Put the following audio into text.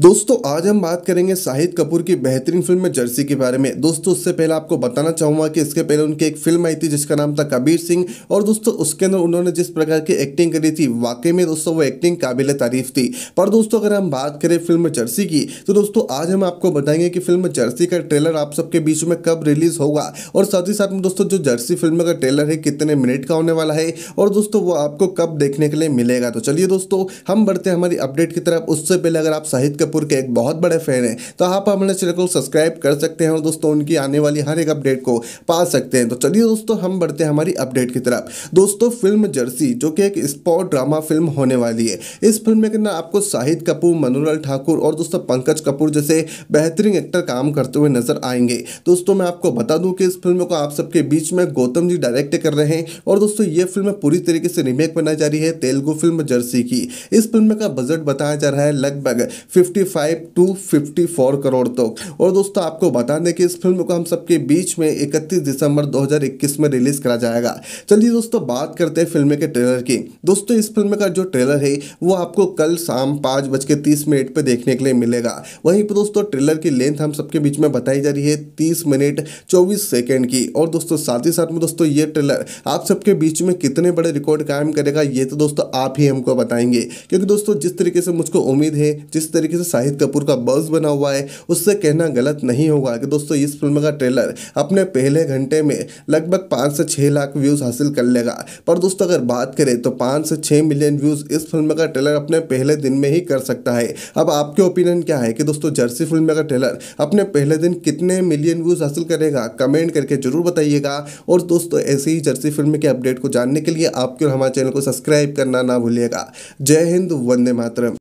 दोस्तों आज हम बात करेंगे शाहिद कपूर की बेहतरीन फिल्म जर्सी के बारे में दोस्तों उससे पहले आपको बताना चाहूंगा कि इसके पहले उनकी एक फिल्म आई थी जिसका नाम था कबीर सिंह और दोस्तों उसके अंदर उन्होंने जिस प्रकार की एक्टिंग करी थी वाकई में दोस्तों वो एक्टिंग काबिल तारीफ थी पर दोस्तों अगर हम बात करें फिल्म जर्सी की तो दोस्तों आज हम आपको बताएंगे कि फिल्म जर्सी का ट्रेलर आप सबके बीच में कब रिलीज़ होगा और साथ ही साथ में दोस्तों जो जर्सी फिल्म का ट्रेलर है कितने मिनट का होने वाला है और दोस्तों वो आपको कब देखने के लिए मिलेगा तो चलिए दोस्तों हम बढ़ते हमारी अपडेट की तरफ उससे पहले अगर आप शाहिद कपूर के एक बहुत बड़े फैन हैं तो आप हमारे चैनल को सब्सक्राइब कर सकते हैं और दोस्तों उनकी आने वाली हर एक अपडेट को पा सकते हैं तो चलिए दोस्तों हम बढ़ते हैं हमारी अपडेट की तरफ दोस्तों फिल्म जर्सी जो कि एक स्पॉट ड्रामा फिल्म होने वाली है इस फिल्म में ना आपको शाहिद कपूर मनोरल ठाकुर और दोस्तों पंकज कपूर जैसे बेहतरीन एक्टर काम करते हुए नजर आएंगे दोस्तों मैं आपको बता दूं कि इस फिल्म को आप सबके बीच में गौतम जी डायरेक्ट कर रहे हैं और दोस्तों ये फिल्म पूरी तरीके से रिमेक बनाई जा रही है तेलुगु फिल्म जर्सी की इस फिल्म का बजट बताया जा रहा है लगभग फिफ्टी 55 टू 54 करोड़ तक और दोस्तों आपको बता दें कि इस फिल्म को हम सबके बीच में 31 दिसंबर 2021 में रिलीज करा जाएगा चलिए दोस्तों बात करते हैं फिल्म के ट्रेलर की दोस्तों इस फिल्म का जो ट्रेलर है वो आपको कल शाम पाँच बज के तीस मिनट पर देखने के लिए मिलेगा वहीं पर दोस्तों ट्रेलर की लेंथ हम सबके बीच में बताई जा रही है तीस मिनट चौबीस सेकेंड की और दोस्तों साथ ही साथ में दोस्तों ये ट्रेलर आप सबके बीच में कितने बड़े रिकॉर्ड कायम करेगा ये तो दोस्तों आप ही हमको बताएंगे क्योंकि दोस्तों जिस तरीके से मुझको उम्मीद है जिस तरीके से शाहिद कपूर का बॉस बना हुआ है उससे कहना गलत नहीं होगा कि दोस्तों इस फिल्म का ट्रेलर अपने पहले घंटे में लगभग पाँच से छः लाख व्यूज़ हासिल कर लेगा पर दोस्तों अगर बात करें तो पाँच से छः मिलियन व्यूज़ इस फिल्म का ट्रेलर अपने पहले दिन में ही कर सकता है अब आपके ओपिनियन क्या है कि दोस्तों जर्सी फिल्म का ट्रेलर अपने पहले दिन कितने मिलियन व्यूज़ हासिल करेगा कमेंट करके ज़रूर बताइएगा और दोस्तों ऐसी ही जर्सी फिल्म के अपडेट को जानने के लिए आपके और हमारे चैनल को सब्सक्राइब करना ना भूलिएगा जय हिंद वंदे मातरम